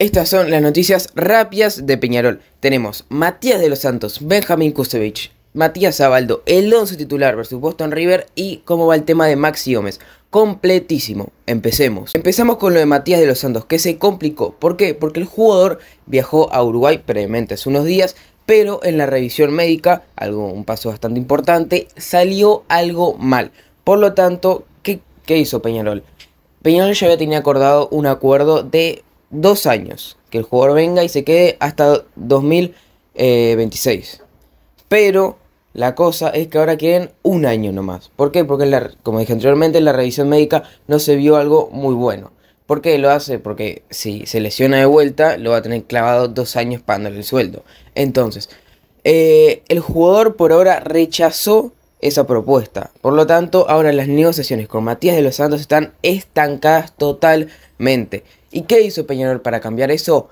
Estas son las noticias rápidas de Peñarol. Tenemos Matías de los Santos, Benjamín Kusevich, Matías Zabaldo, el 11 titular versus Boston River y cómo va el tema de Maxi Gómez. Completísimo. Empecemos. Empezamos con lo de Matías de los Santos, que se complicó. ¿Por qué? Porque el jugador viajó a Uruguay previamente hace unos días, pero en la revisión médica, algo, un paso bastante importante, salió algo mal. Por lo tanto, ¿qué, qué hizo Peñarol? Peñarol ya había acordado un acuerdo de dos años que el jugador venga y se quede hasta 2026. Pero la cosa es que ahora quieren un año nomás. ¿Por qué? Porque, como dije anteriormente, en la revisión médica no se vio algo muy bueno. ¿Por qué lo hace? Porque si se lesiona de vuelta, lo va a tener clavado dos años pagándole el sueldo. Entonces, eh, el jugador por ahora rechazó esa propuesta. Por lo tanto, ahora las negociaciones con Matías de los Santos están estancadas total ¿Y qué hizo Peñarol para cambiar eso?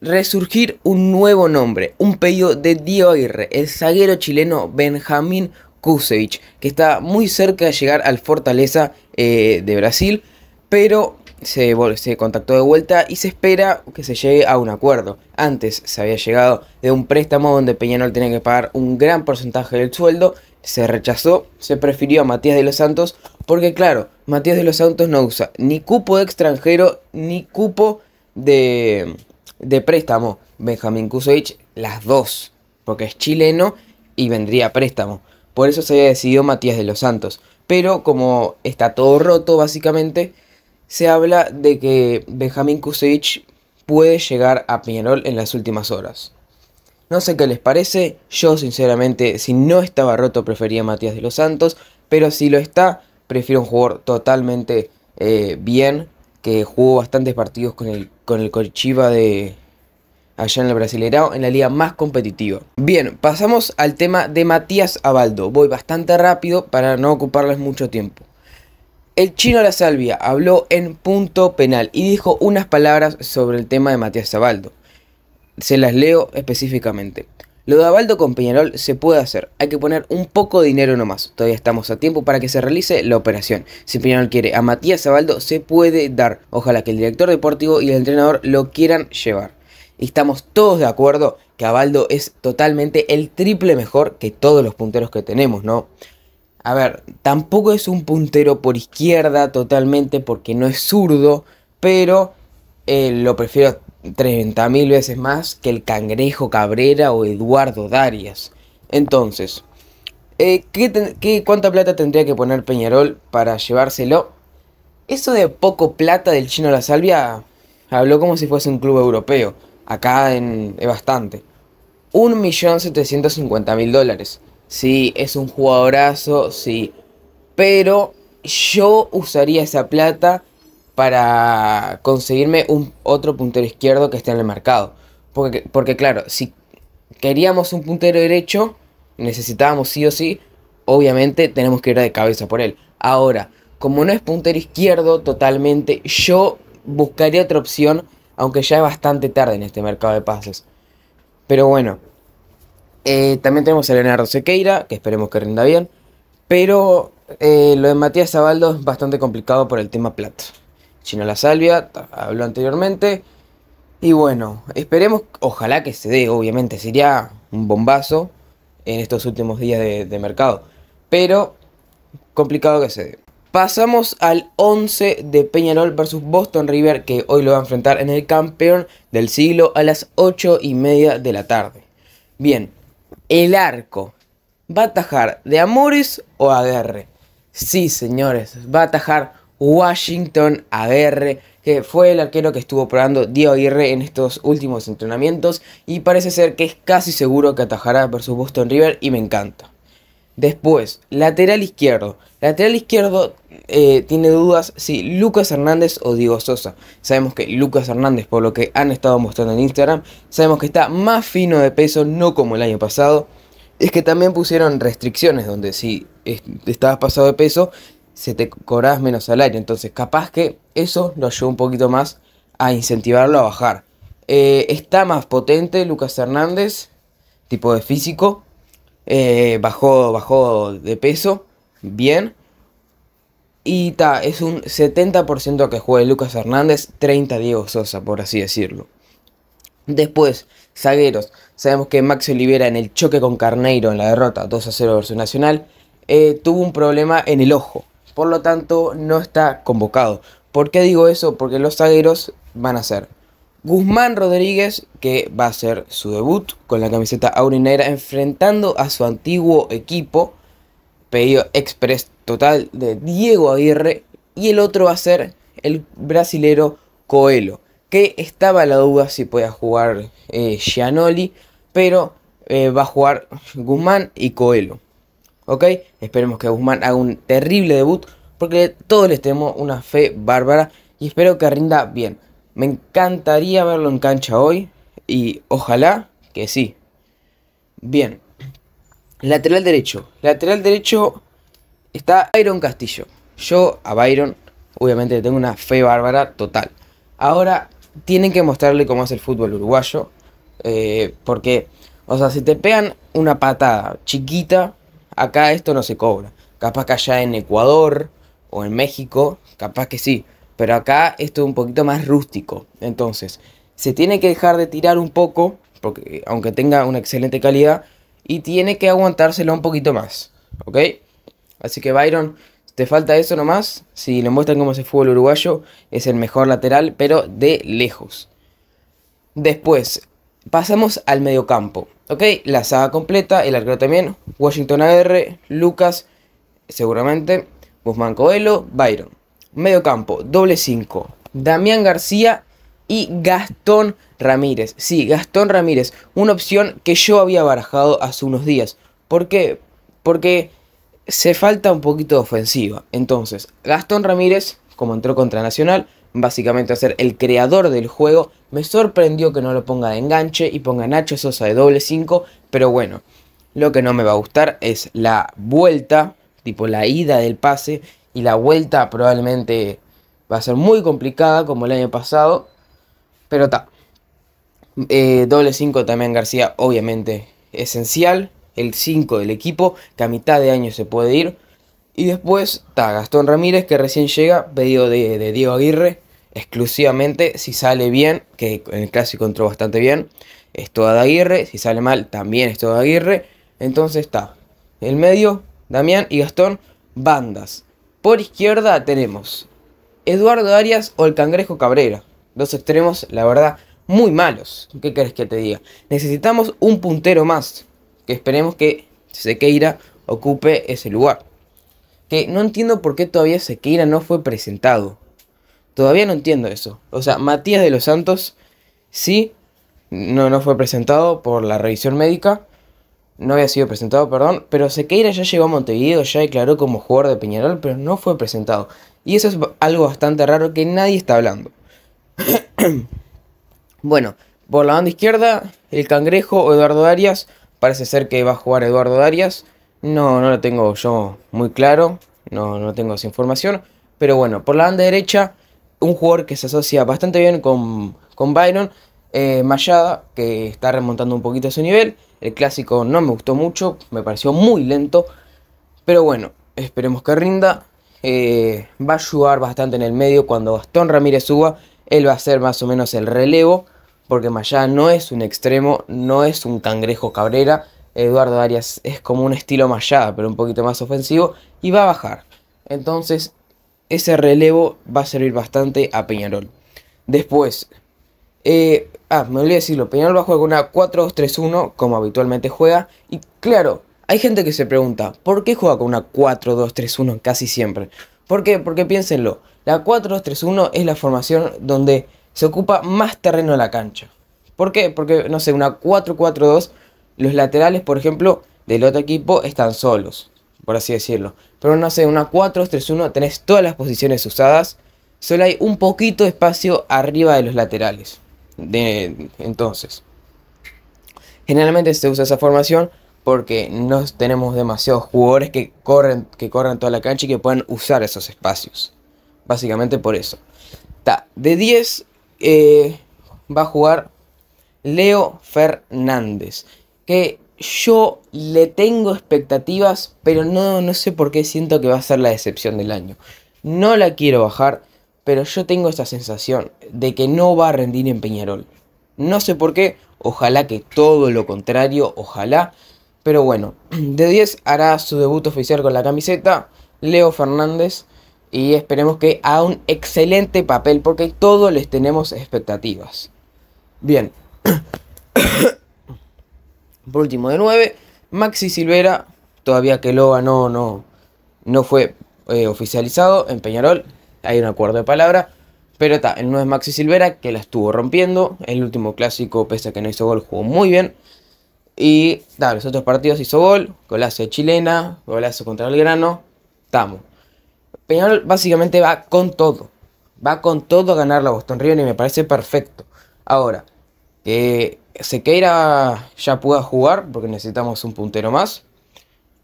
Resurgir un nuevo nombre, un pedido de Dio el zaguero chileno Benjamín Kusevich, que está muy cerca de llegar al Fortaleza eh, de Brasil, pero se, se, contactó de vuelta y se espera que se llegue a un acuerdo. Antes se había llegado de un préstamo donde Peñarol tenía que pagar un gran porcentaje del sueldo se rechazó, se prefirió a Matías de los Santos, porque claro, Matías de los Santos no usa ni cupo de extranjero, ni cupo de, de préstamo. Benjamín Kusevich, las dos, porque es chileno y vendría a préstamo. Por eso se había decidido Matías de los Santos. Pero como está todo roto, básicamente, se habla de que Benjamín Kusevich puede llegar a Peñarol en las últimas horas. No sé qué les parece, yo sinceramente si no estaba roto prefería a Matías de los Santos, pero si lo está, prefiero un jugador totalmente eh, bien, que jugó bastantes partidos con el, con el Colchiva de allá en el Brasileirão, en la liga más competitiva. Bien, pasamos al tema de Matías Abaldo, voy bastante rápido para no ocuparles mucho tiempo. El chino La Salvia habló en punto penal y dijo unas palabras sobre el tema de Matías Abaldo se las leo específicamente. Lo de Abaldo con Peñarol se puede hacer, hay que poner un poco de dinero nomás, todavía estamos a tiempo para que se realice la operación. Si Peñarol quiere a Matías Abaldo se puede dar, ojalá que el director deportivo y el entrenador lo quieran llevar. Y estamos todos de acuerdo que Abaldo es totalmente el triple mejor que todos los punteros que tenemos, ¿no? A ver, tampoco es un puntero por izquierda totalmente porque no es zurdo, pero eh, lo prefiero 30.000 veces más que el Cangrejo Cabrera o Eduardo Darias. Entonces, eh, ¿qué qué, ¿cuánta plata tendría que poner Peñarol para llevárselo? Eso de poco plata del chino La Salvia habló como si fuese un club europeo. Acá es bastante. 1.750.000 dólares. Sí, es un jugadorazo, sí. Pero yo usaría esa plata para conseguirme un otro puntero izquierdo que esté en el mercado. Porque, porque claro, si queríamos un puntero derecho, necesitábamos sí o sí, obviamente tenemos que ir de cabeza por él. Ahora, como no es puntero izquierdo totalmente, yo buscaría otra opción, aunque ya es bastante tarde en este mercado de pases. Pero bueno, eh, también tenemos a Leonardo Sequeira, que esperemos que rinda bien. Pero eh, lo de Matías Zabaldo es bastante complicado por el tema plata. Chino la salvia, habló anteriormente. Y bueno, esperemos, ojalá que se dé, obviamente, sería un bombazo en estos últimos días de, mercado, pero complicado que se dé. Pasamos al 11 de Peñarol versus Boston River, que hoy lo va a enfrentar en el campeón del siglo a las 8 y media de la tarde. Bien, el arco. ¿Va a atajar de Amores o Aguerre? Sí, señores, va a atajar Washington ABR, que fue el arquero que estuvo probando Diego Aguirre en estos últimos entrenamientos y parece ser que es casi seguro que atajará versus Boston River y me encanta. Después, lateral izquierdo. Lateral izquierdo eh, tiene dudas si Lucas Hernández o Diego Sosa. Sabemos que Lucas Hernández, por lo que han estado mostrando en Instagram, sabemos que está más fino de peso, no como el año pasado. Es que también pusieron restricciones donde si estabas pasado de peso se te cobras menos salario. Entonces, capaz que eso lo ayudó un poquito más a incentivarlo a bajar. Eh, está más potente Lucas Hernández, tipo de físico. Eh, bajó, de peso, bien. Y está es un 70% que juegue Lucas Hernández, 30 Diego Sosa, por así decirlo. Después, zagueros. Sabemos que Max Olivera en el choque con Carneiro en la derrota 2 a 0 versus Nacional eh, tuvo un problema en el ojo. Por lo tanto, no está convocado. ¿Por qué digo eso? Porque los zagueros van a ser Guzmán Rodríguez, que va a hacer su debut con la camiseta aurinegra, enfrentando a su antiguo equipo, pedido express total de Diego Aguirre. Y el otro va a ser el brasilero Coelho, que estaba la duda si podía jugar eh, Gianoli, pero eh, va a jugar Guzmán y Coelho. ¿ok? Esperemos que Guzmán haga un terrible debut, porque todos les tenemos una fe bárbara y espero que rinda bien. Me encantaría verlo en cancha hoy y ojalá que sí. Bien, lateral derecho. Lateral derecho está Byron Castillo. Yo a Byron, obviamente, tengo una fe bárbara total. Ahora tienen que mostrarle cómo es el fútbol uruguayo, eh, porque, o sea, si te pegan una patada chiquita, Acá esto no se cobra. Capaz que allá en Ecuador o en México, capaz que sí. Pero acá esto es un poquito más rústico. Entonces, se tiene que dejar de tirar un poco, porque, aunque tenga una excelente calidad, y tiene que aguantárselo un poquito más. ¿Ok? Así que Byron, te falta eso nomás. Si le muestran cómo se fue el uruguayo, es el mejor lateral, pero de lejos. Después, Pasamos al mediocampo. Ok, la saga completa, el arquero también. Washington AR, Lucas, seguramente. Guzmán Coelho, Byron. Mediocampo, doble 5. Damián García y Gastón Ramírez. Sí, Gastón Ramírez. Una opción que yo había barajado hace unos días. ¿Por qué? Porque se falta un poquito de ofensiva. Entonces, Gastón Ramírez, como entró contra Nacional, básicamente a ser el creador del juego. Me sorprendió que no lo ponga de enganche y ponga Nacho Sosa de doble 5, pero bueno, lo que no me va a gustar es la vuelta, tipo la ida del pase, y la vuelta probablemente va a ser muy complicada como el año pasado, pero está. Eh, doble 5 también García, obviamente esencial, el 5 del equipo, que a mitad de año se puede ir. Y después está Gastón Ramírez, que recién llega, pedido de Diego Aguirre exclusivamente si sale bien, que en el clásico entró bastante bien, es toda Aguirre, si sale mal también es todo Aguirre, entonces está el medio, Damián y Gastón, bandas. Por izquierda tenemos Eduardo Arias o el Cangrejo Cabrera, dos extremos, la verdad, muy malos, ¿qué crees que te diga? Necesitamos un puntero más, que esperemos que Sequeira ocupe ese lugar. Que no entiendo por qué todavía Sequeira no fue presentado Todavía no entiendo eso. O sea, Matías de los Santos sí no, no fue presentado por la revisión médica. No había sido presentado, perdón. Pero Sequeira ya llegó a Montevideo, ya declaró como jugador de Peñarol, pero no fue presentado. Y eso es algo bastante raro que nadie está hablando. bueno, por la banda izquierda, el cangrejo Eduardo Arias. Parece ser que va a jugar Eduardo Arias. No, no lo tengo yo muy claro. No, no tengo esa información. Pero bueno, por la banda derecha, un jugador que se asocia bastante bien con, Byron, eh, Mayada, que está remontando un poquito su nivel. El clásico no me gustó mucho, me pareció muy lento, pero bueno, esperemos que rinda. Eh, va a ayudar bastante en el medio cuando Gastón Ramírez suba, él va a ser más o menos el relevo, porque Mayada no es un extremo, no es un cangrejo cabrera. Eduardo Arias es como un estilo Mayada, pero un poquito más ofensivo, y va a bajar. Entonces, ese relevo va a servir bastante a Peñarol. Después, eh, ah, me olvidé decirlo, Peñarol va a jugar con una 4-2-3-1 como habitualmente juega. Y claro, hay gente que se pregunta, ¿por qué juega con una 4-2-3-1 casi siempre? ¿Por qué? Porque piénsenlo, la 4-2-3-1 es la formación donde se ocupa más terreno en la cancha. ¿Por qué? Porque, no sé, una 4-4-2, los laterales, por ejemplo, del otro equipo están solos por así decirlo. Pero no sé, una 4-3-1 tenés todas las posiciones usadas, solo hay un poquito de espacio arriba de los laterales. De, entonces, generalmente se usa esa formación porque no tenemos demasiados jugadores que corren, que corren toda la cancha y que puedan usar esos espacios. Básicamente por eso. de 10 eh, va a jugar Leo Fernández, que yo le tengo expectativas, pero no, no sé por qué siento que va a ser la decepción del año. No la quiero bajar, pero yo tengo esta sensación de que no va a rendir en Peñarol. No sé por qué, ojalá que todo lo contrario, ojalá. Pero bueno, de 10 hará su debut oficial con la camiseta Leo Fernández y esperemos que haga un excelente papel porque todos les tenemos expectativas. Bien, Por último, de 9, Maxi Silvera, todavía que lo no, no, no fue eh, oficializado en Peñarol, hay un acuerdo de palabra. Pero está, el 9 es Maxi Silvera, que la estuvo rompiendo. El último clásico, pese a que no hizo gol, jugó muy bien. Y ta, los otros partidos hizo gol, golazo de chilena, golazo contra el grano. Estamos. Peñarol básicamente va con todo. Va con todo a ganar la Boston River y me parece perfecto. Ahora, que Sequeira ya pueda jugar porque necesitamos un puntero más.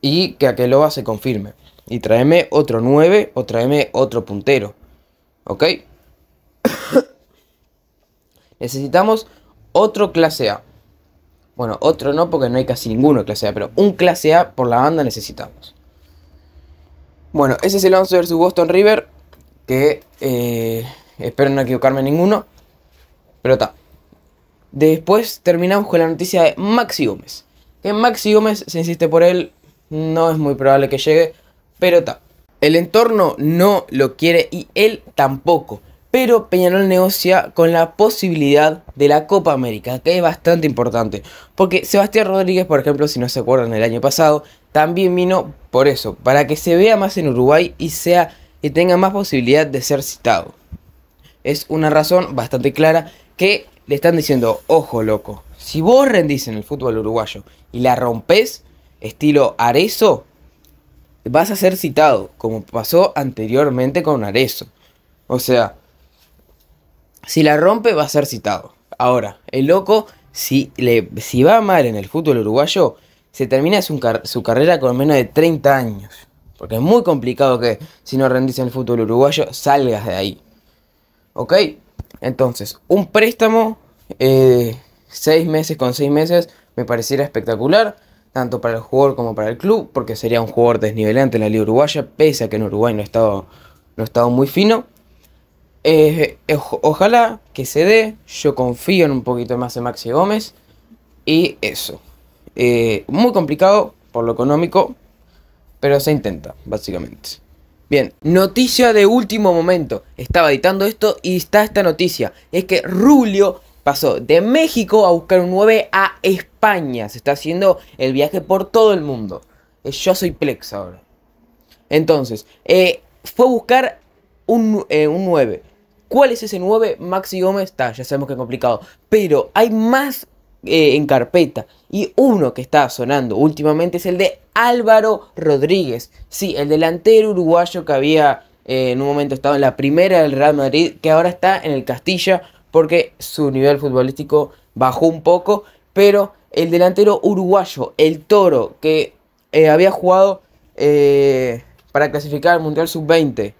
Y que Aqueloba se confirme. Y tráeme otro 9 o traeme otro puntero. ¿Ok? necesitamos otro clase A. Bueno, otro no porque no hay casi ninguno clase A, pero un clase A por la banda necesitamos. Bueno, ese es el 11 vs Boston River, que eh, espero no equivocarme ninguno. Pero está. Después terminamos con la noticia de Maxi Gómez. Que Maxi Gómez, se insiste por él, no es muy probable que llegue, pero está. El entorno no lo quiere y él tampoco. Pero Peñarol negocia con la posibilidad de la Copa América, que es bastante importante. Porque Sebastián Rodríguez, por ejemplo, si no se acuerdan, el año pasado también vino por eso, para que se vea más en Uruguay y, sea, y tenga más posibilidad de ser citado. Es una razón bastante clara que le están diciendo, ojo loco, si vos rendís en el fútbol uruguayo y la rompes, estilo Arezo, vas a ser citado, como pasó anteriormente con Arezo. O sea, si la rompe, va a ser citado. Ahora, el loco, si, le, si va mal en el fútbol uruguayo, se termina su, su, carrera con menos de 30 años. Porque es muy complicado que si no rendís en el fútbol uruguayo, salgas de ahí. ¿Ok? Entonces, un préstamo, eh, seis meses con seis meses, me pareciera espectacular, tanto para el jugador como para el club, porque sería un jugador desnivelante en la Liga Uruguaya, pese a que en Uruguay no ha estado, no estado muy fino. Eh, eh, ojalá que se dé, yo confío en un poquito más en Maxi Gómez, y eso. muy complicado por lo económico, pero se intenta, básicamente. Bien, noticia de último momento. Estaba editando esto y está esta noticia. Es que Rulio pasó de México a buscar un 9 a España. Se está haciendo el viaje por todo el mundo. Eh, yo soy Plex ahora. Entonces, eh, fue a buscar un, 9. Eh, ¿Cuál es ese 9? Maxi Gómez está, ya sabemos que es complicado. Pero hay más en carpeta. Y uno que está sonando últimamente es el de Álvaro Rodríguez. Sí, el delantero uruguayo que había eh, en un momento estado en la primera del Real Madrid, que ahora está en el Castilla porque su nivel futbolístico bajó un poco, pero el delantero uruguayo, el Toro, que eh, había jugado eh, para clasificar al Mundial Sub-20,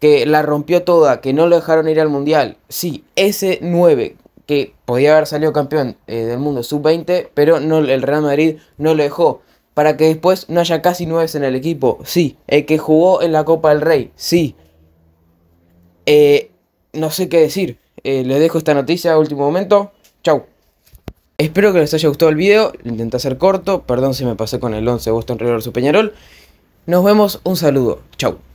que la rompió toda, que no lo dejaron ir al Mundial. Sí, ese 9 que podía haber salido campeón del mundo Sub-20, pero no, el Real Madrid no lo dejó para que después no haya casi nueve en el equipo. Sí, el que jugó en la Copa del Rey, sí. Eh, no sé qué decir. Eh, les dejo esta noticia a último momento. Chau. Espero que les haya gustado el video. Lo intenté hacer corto. Perdón si me pasé con el 11 Boston River su Peñarol. Nos vemos. Un saludo. Chau.